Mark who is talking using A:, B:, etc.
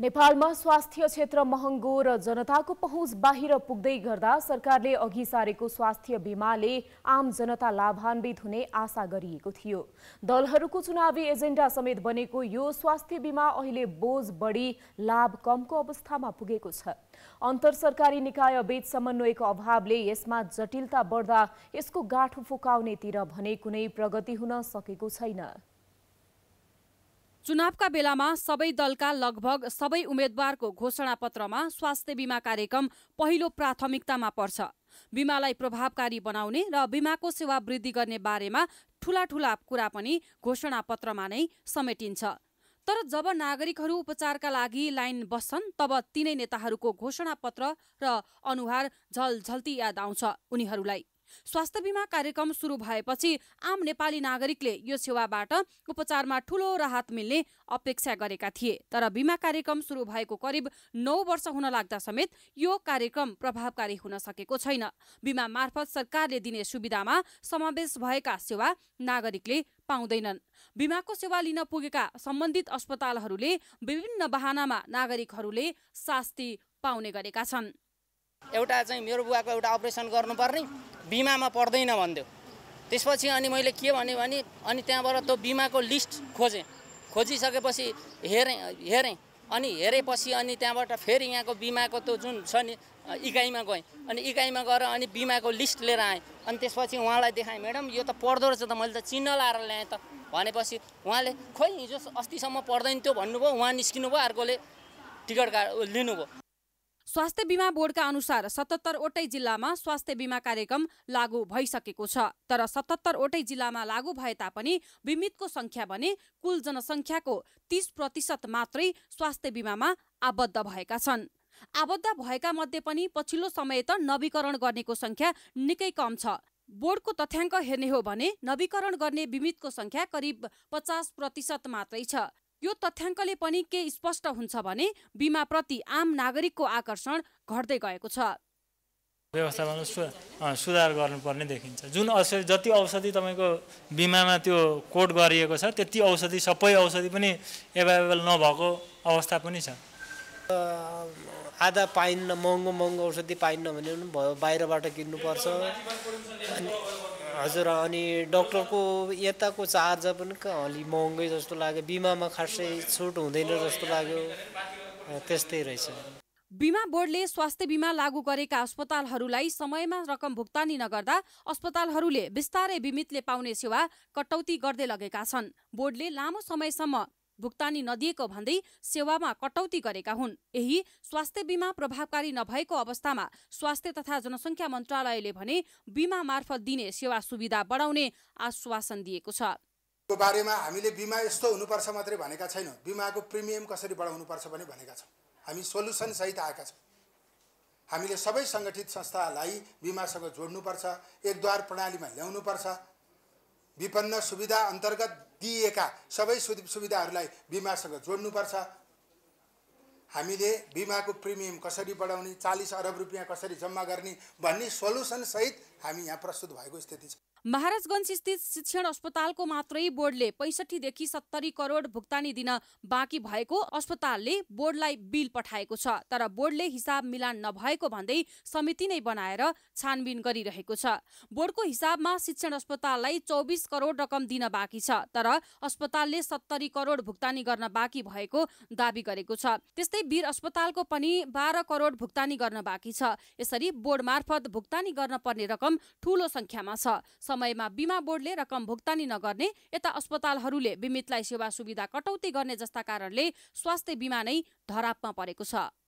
A: नेपालमा स्वास्थ्य क्षेत्र महँगो र जनताको पहुँच बाहिर पुग्दै गर्दा सरकारले अघि सारेको स्वास्थ्य बिमाले आम जनता लाभान्वित हुने आशा गरिएको थियो दलहरूको चुनावी एजेन्डा समेत बनेको यो स्वास्थ्य बिमा अहिले बोझ बढी लाभ कमको अवस्थामा पुगेको छ अन्तर सरकारी निकाय बीच समन्वयको अभावले यसमा जटिलता बढ्दा यसको गाँठो फुकाउनेतिर भने कुनै प्रगति हुन सकेको छैन चुनावका बेलामा सबै दलका लगभग सबै उम्मेद्वारको घोषणापत्रमा स्वास्थ्य बिमा कार्यक्रम पहिलो प्राथमिकतामा पर्छ बिमालाई प्रभावकारी बनाउने र बिमाको सेवा वृद्धि गर्ने बारेमा ठुला ठुला कुरा पनि घोषणापत्रमा नै समेटिन्छ तर जब नागरिकहरू उपचारका लागि लाइन बस्छन् तब तिनै नेताहरूको घोषणापत्र र अनुहार झलझल्ती याद आउँछ उनीहरूलाई स्वास्थ्य बिमा कार्यक्रम सुरु भएपछि आम नेपाली नागरिकले यो सेवाबाट उपचारमा ठूलो राहत मिल्ने अपेक्षा गरेका थिए तर बिमा कार्यक्रम सुरु भएको करिब नौ वर्ष हुन लाग्दा समेत यो कार्यक्रम प्रभावकारी हुन सकेको छैन बिमा मार्फत सरकारले दिने सुविधामा समावेश भएका सेवा नागरिकले पाउँदैनन् बिमाको सेवा लिन पुगेका सम्बन्धित अस्पतालहरूले विभिन्न बहानामा नागरिकहरूले शास्ति पाउने गरेका छन्
B: एउटा चाहिँ मेरो बुवाको एउटा अपरेसन गर्नुपर्ने बिमामा पर्दैन भनिदियो त्यसपछि अनि मैले के भने अनि त्यहाँबाट त्यो बिमाको लिस्ट खोजेँ खोजिसकेपछि हेरेँ हेरेँ अनि हेरेपछि अनि त्यहाँबाट फेरि यहाँको बिमाको त्यो जुन छ नि इकाइमा गएँ अनि इकाइमा गएर अनि बिमाको लिस्ट लिएर आएँ अनि त्यसपछि उहाँलाई देखाएँ म्याडम यो त पर्दो रहेछ त मैले त चिन्ह लाएर ल्याएँ त भनेपछि उहाँले खोइ हिजो अस्तिसम्म पर्दैन त्यो भन्नुभयो उहाँ निस्किनु भयो अर्कोले टिकट काट लिनुभयो
A: स्वास्थ्य बिमा बोर्डका अनुसार सतहत्तरवटै जिल्लामा स्वास्थ्य बिमा कार्यक्रम लागू भइसकेको छ तर सतहत्तरवटै जिल्लामा लागू भए तापनि बिमितको सङ्ख्या भने कुल जनसङ्ख्याको तीस प्रतिशत मात्रै स्वास्थ्य बिमामा आबद्ध भएका छन् आबद्ध भएका मध्ये पनि पछिल्लो समय त नवीकरण गर्नेको सङ्ख्या निकै कम छ बोर्डको तथ्याङ्क हेर्ने हो भने नवीकरण गर्ने बिमितको सङ्ख्या करिब पचास प्रतिशत मात्रै छ यो तथ्याङ्कले पनि के स्पष्ट हुन्छ भने बिमाप्रति आम नागरिकको आकर्षण घट्दै गएको छ
C: व्यवस्थापन सुधार गर्नुपर्ने देखिन्छ जुन औषधि जति औषधि तपाईँको बिमामा त्यो कोड गरिएको छ त्यति औषधि सबै औषधि पनि एभाइलेबल नभएको अवस्था पनि छ
B: आधा पाइन्न महँगो महँगो औषधि पाइन्न भने पनि भयो बाहिरबाट किन्नुपर्छ हजुर अनि डक्टरको यताको चार्ज पनि अलि महँगै जस्तो लाग्यो बिमामा खासै छुट हुँदैन जस्तो लाग्यो त्यस्तै रहेछ
A: बिमा बोर्डले स्वास्थ्य बिमा लागू गरेका अस्पतालहरूलाई समयमा रकम भुक्तानी नगर्दा अस्पतालहरूले बिस्तारै बिमितले पाउने सेवा कटौती गर्दै लगेका छन् बोर्डले लामो समयसम्म भुक्तानी नदिएको भन्दै सेवामा कटौती गरेका हुन् यही स्वास्थ्य बिमा प्रभावकारी नभएको अवस्थामा स्वास्थ्य तथा जनसङ्ख्या मन्त्रालयले भने बिमा मार्फत दिने सेवा सुविधा बढाउने आश्वासन दिएको छ
C: को बारेमा हामीले बिमा यस्तो हुनुपर्छ मात्रै भनेका छैनौँ बिमाको प्रिमियम कसरी बढाउनुपर्छ भने भनेका छौँ हामी सोल्युसन सहित आएका छौँ हामीले सबै सङ्गठित संस्थालाई बिमासँग जोड्नुपर्छ एकद्वार प्रणालीमा ल्याउनुपर्छ विपन्न सुविधा अन्तर्गत दिइएका सबै सुविधाहरूलाई बिमासँग जोड्नुपर्छ हामीले बिमाको प्रिमियम कसरी बढाउने चालिस अरब रुपियाँ कसरी जम्मा गर्ने भन्ने सहित हामी यहाँ प्रस्तुत भएको स्थिति छ
A: महाराजगञ्ज स्थित शिक्षण अस्पतालको मात्रै बोर्डले पैँसठीदेखि सत्तरी करोड भुक्तानी दिन बाँकी भएको अस्पतालले बोर्डलाई बिल पठाएको छ तर बोर्डले हिसाब मिलान नभएको भन्दै समिति नै बनाएर छानबिन गरिरहेको छ बोर्डको हिसाबमा शिक्षण अस्पताललाई चौबिस करोड रकम दिन बाँकी छ तर अस्पतालले सत्तरी करोड भुक्तानी गर्न बाँकी भएको दावी गरेको छ त्यस्तै वीर अस्पतालको पनि बाह्र करोड भुक्तानी गर्न बाँकी छ यसरी बोर्ड मार्फत भुक्तानी गर्न पर्ने रकम रकम ठूलो संख्यामा छ समयमा बिमा बोर्डले रकम भुक्तानी नगर्ने यता अस्पतालहरूले बिमितलाई सेवा सुविधा कटौती गर्ने जस्ता कारणले स्वास्थ्य बिमा नै धरापमा परेको छ